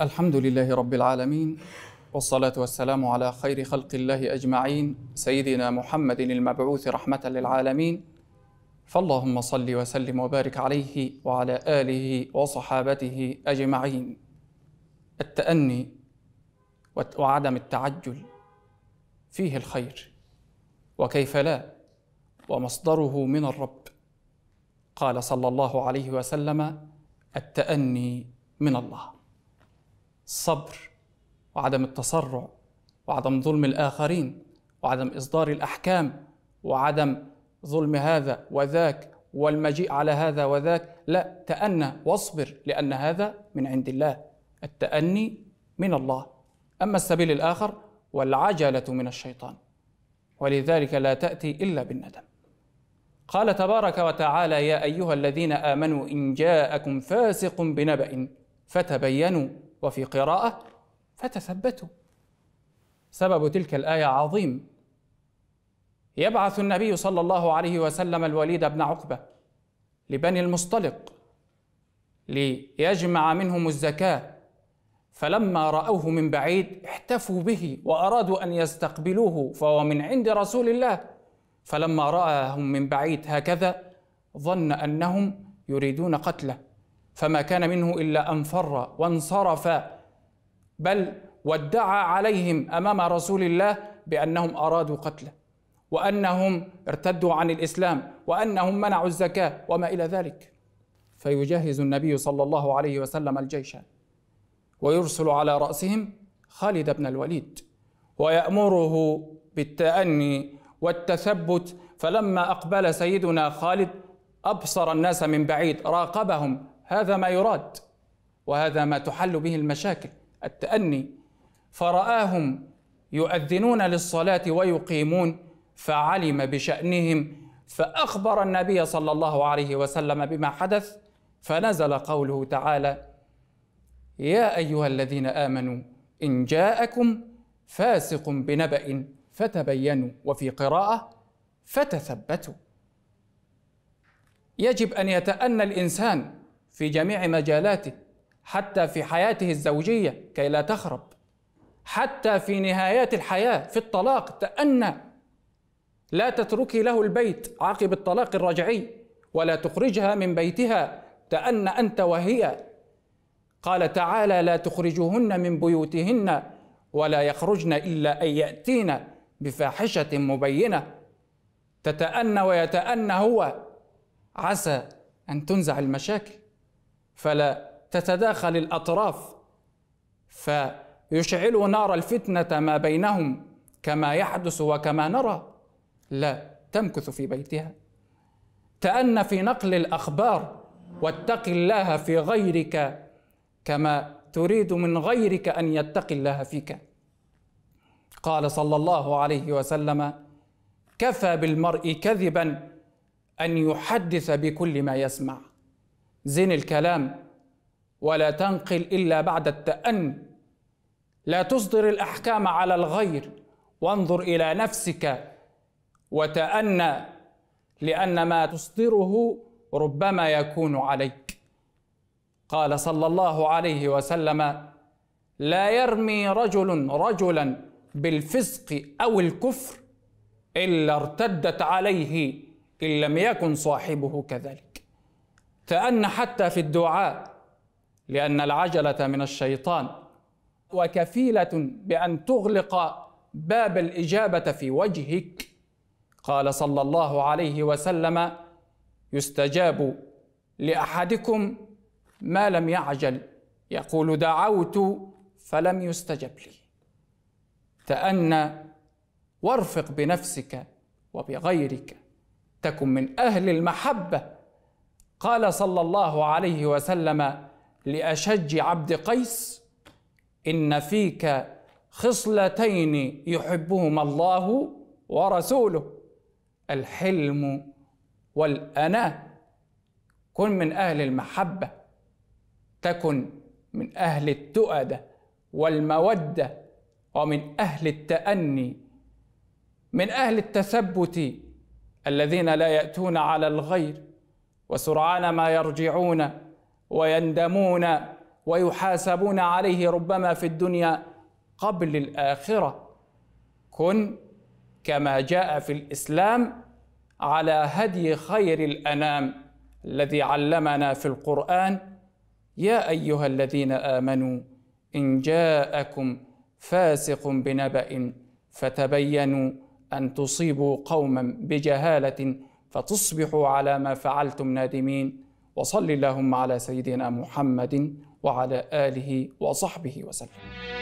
الحمد لله رب العالمين والصلاة والسلام على خير خلق الله أجمعين سيدنا محمد المبعوث رحمة للعالمين فاللهم صل وسلم وبارك عليه وعلى آله وصحابته أجمعين التأني وعدم التعجل فيه الخير وكيف لا ومصدره من الرب قال صلى الله عليه وسلم التأني من الله الصبر وعدم التسرع وعدم ظلم الآخرين وعدم إصدار الأحكام وعدم ظلم هذا وذاك والمجيء على هذا وذاك لا تأنى واصبر لأن هذا من عند الله التأني من الله أما السبيل الآخر والعجلة من الشيطان ولذلك لا تأتي إلا بالندم قال تبارك وتعالى يا أيها الذين آمنوا إن جاءكم فاسق بنبأ فتبينوا وفي قراءة فتثبتوا سبب تلك الآية عظيم يبعث النبي صلى الله عليه وسلم الوليد بن عقبة لبني المصطلق ليجمع منهم الزكاة فلما رأوه من بعيد احتفوا به وأرادوا أن يستقبلوه فهو من عند رسول الله فلما رآهم من بعيد هكذا ظن أنهم يريدون قتله فما كان منه الا ان فر وانصرف بل وادعى عليهم امام رسول الله بانهم ارادوا قتله وانهم ارتدوا عن الاسلام وانهم منعوا الزكاه وما الى ذلك فيجهز النبي صلى الله عليه وسلم الجيش ويرسل على راسهم خالد بن الوليد ويامره بالتاني والتثبت فلما اقبل سيدنا خالد ابصر الناس من بعيد راقبهم هذا ما يراد وهذا ما تحل به المشاكل التأني فرآهم يؤذنون للصلاة ويقيمون فعلم بشأنهم فأخبر النبي صلى الله عليه وسلم بما حدث فنزل قوله تعالى يا أيها الذين آمنوا إن جاءكم فاسق بنبأ فتبينوا وفي قراءة فتثبتوا يجب أن يتأنى الإنسان في جميع مجالاته حتى في حياته الزوجية كي لا تخرب حتى في نهايات الحياة في الطلاق تأنى لا تتركي له البيت عقب الطلاق الرجعي ولا تخرجها من بيتها تأن أنت وهي قال تعالى لا تخرجوهن من بيوتهن ولا يخرجن إلا أن يأتين بفاحشة مبينة تتأنى ويتأنى هو عسى أن تنزع المشاكل فلا تتداخل الاطراف فيشعلوا نار الفتنه ما بينهم كما يحدث وكما نرى لا تمكث في بيتها تأن في نقل الأخبار واتق الله في غيرك كما تريد من غيرك أن يتقي الله فيك قال صلى الله عليه وسلم كفى بالمرء كذبا أن يحدث بكل ما يسمع زن الكلام ولا تنقل الا بعد التاني لا تصدر الاحكام على الغير وانظر الى نفسك وتانى لان ما تصدره ربما يكون عليك قال صلى الله عليه وسلم لا يرمي رجل رجلا بالفسق او الكفر الا ارتدت عليه ان لم يكن صاحبه كذلك كأن حتى في الدعاء لأن العجلة من الشيطان وكفيلة بأن تغلق باب الإجابة في وجهك قال صلى الله عليه وسلم يستجاب لأحدكم ما لم يعجل يقول دعوت فلم يستجب لي تان وارفق بنفسك وبغيرك تكن من أهل المحبة قال صلى الله عليه وسلم لأشج عبد قيس إن فيك خصلتين يحبهما الله ورسوله الحلم والأناة كن من أهل المحبة تكن من أهل التؤدة والمودة ومن أهل التأني من أهل التثبت الذين لا يأتون على الغير وسرعان ما يرجعون ويندمون ويحاسبون عليه ربما في الدنيا قبل الاخره كن كما جاء في الاسلام على هدي خير الانام الذي علمنا في القران يا ايها الذين امنوا ان جاءكم فاسق بنبأ فتبينوا أن تصيبوا قوما بجهالة فتصبحوا على ما فعلتم نادمين وصل اللهم على سيدنا محمد وعلى اله وصحبه وسلم